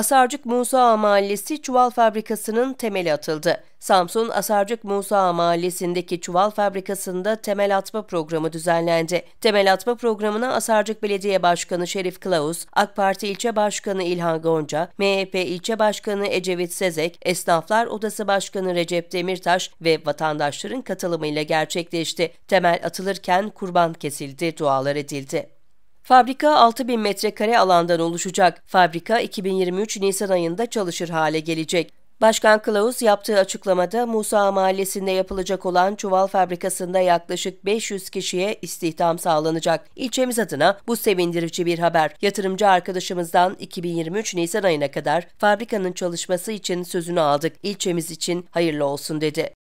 Asarcık Musa Mahallesi Çuval Fabrikası'nın temeli atıldı. Samsun Asarcık Musa Mahallesi'ndeki Çuval Fabrikası'nda temel atma programı düzenlendi. Temel atma programına Asarcık Belediye Başkanı Şerif Kılavuz, AK Parti İlçe Başkanı İlhan Gonca, MHP İlçe Başkanı Ecevit Sezek, Esnaflar Odası Başkanı Recep Demirtaş ve vatandaşların katılımıyla gerçekleşti. Temel atılırken kurban kesildi, dualar edildi. Fabrika 6000 metrekare alandan oluşacak. Fabrika 2023 Nisan ayında çalışır hale gelecek. Başkan Kılavuz yaptığı açıklamada Musa Mahallesi'nde yapılacak olan çuval fabrikasında yaklaşık 500 kişiye istihdam sağlanacak. İlçemiz adına bu sevindirici bir haber. Yatırımcı arkadaşımızdan 2023 Nisan ayına kadar fabrikanın çalışması için sözünü aldık. İlçemiz için hayırlı olsun dedi.